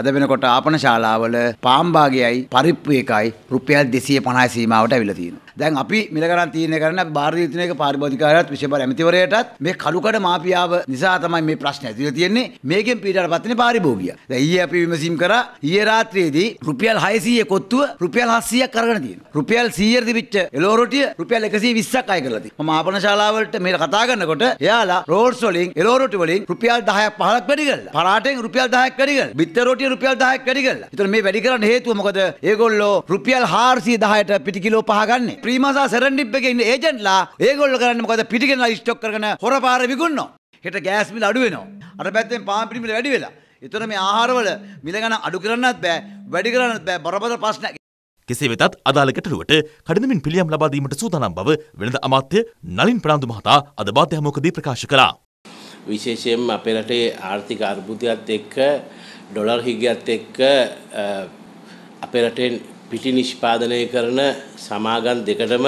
අද වෙනකොට ආපන ශාලාවල පාම්බාගයයි පරිප්පු එකයි රුපියල් 250 සීමාවට ඇවිල්ලා තියෙනවා. දැන් අපි මිල කරන් තීරණය කරන අපි භාරතීය තීරණයක පාරිභෝගිකාරයත් විශේෂ ඇමතිවරයාටත් මේ කලුකඩ මාපියාව නිසා තමයි මේ ප්‍රශ්නේ ඇතිවෙලා තියෙන්නේ. මේකෙන් පීඩාවටපත් වෙන්නේ පාරිභෝගිකය. දැන් ඊයේ අපි විමසීම් කරා ඊයේ රාත්‍රියේදී රුපියල් 600 කොත්තුව රුපියල් 700ක් කරගෙන තියෙනවා. රුපියල් 100 දිවිච්ච එලෝරොටිය රුපියල් 120ක් අය කරලා තියෙනවා. මම ආපන ශාලාවලට මේක කතා කරනකොට එයාලා රෝඩ්ස් වලින් එලෝරොටි වලින් රුපියල් 10ක් 15ක් වැඩි කරලා. පරාටෙන් රුපියල් 10ක් වැඩි කරලා. බිත්තර රොටිය රුපියල් 10ක් වැඩි කරලා. ඒතර මේ වැඩි කරන්න හේතුව මොකද? ඒගොල්ලෝ රුපියල් 410ට පිටි කිලෝ පහ ගන්න. ප්‍රීමසා සැරන්ඩිප් එකේ ඉන්න ඒජන්ට්ලා ඒගොල්ලෝ කරන්නේ මොකද පිටිගෙනලා ස්ටොක් කරගෙන හොරපාර විකුණනවා හෙට ගෑස් මිල අඩු වෙනවා අර පැත්තෙන් පාන් පිටි මිල වැඩි වෙලා එතන මේ ආහාරවල මිල ගණන් අඩු කරන්නත් බෑ වැඩි කරන්නත් බෑ බරපතල ප්‍රශ්නයක් කෙසේ වෙතත් අදාළ ගැටලුවට කඩනමින් පිළියම් ලබා දීමට සූදානම් බව වෙළඳ අමාත්‍ය නලින් ප්‍රනාන්දු මහතා අද වාර්තා හමුවකදී ප්‍රකාශ කළා. විශේෂයෙන්ම අපේ රටේ ආර්ථික අර්බුදයත් එක්ක ඩොලර් හිගයත් එක්ක අපේ රටේ පිටි නිෂ්පාදනය කරන සමාගම් දෙකටම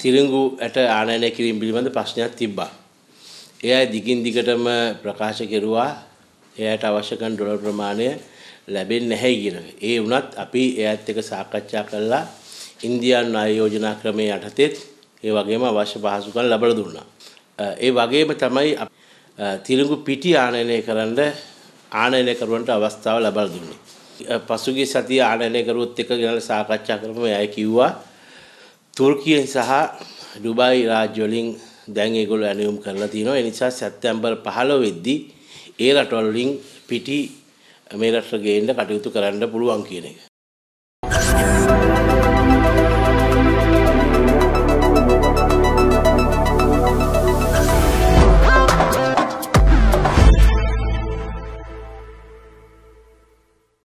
තිරිඟු ඇට ආනයනය කිරීම පිළිබඳ ප්‍රශ්නයක් තිබ්බා. ඒ අය දිගින් දිගටම ප්‍රකාශ කෙරුවා එයට අවශ්‍ය කරන ඩොලර් ප්‍රමාණය ලැබෙන්නේ නැහැ කියන එක. ඒ වුණත් අපි එයත් එක්ක සාකච්ඡා කළා ඉන්දියානු ණය යෝජනා ක්‍රමයේ යටතේත් ඒ වගේම අවශ්‍ය පහසුකම් ලබා දුන්නා. ඒ වගේම තමයි තිරිඟු පිටි ආනයනය කරන්න ආනයනය කරුවන්ට අවස්ථාව ලබා දුන්නේ. පසුගිය සතිය ආනයනය කරුවොත් එක ගැන සාකච්ඡා කරම ඇය කිව්වා තුර්කියෙන් සහ ඩුබයි රාජ්‍යවලින් දැන් ඒගොල්ල ඇනියුම් කරලා තියෙනවා එනිසා සැත්තැම්බර් පහළ වෙද්දි ඒ රටවල්ලින් පිටි මේ රටට ගේන්න කටයුතු කරන්න පුළුවන් කියන එක.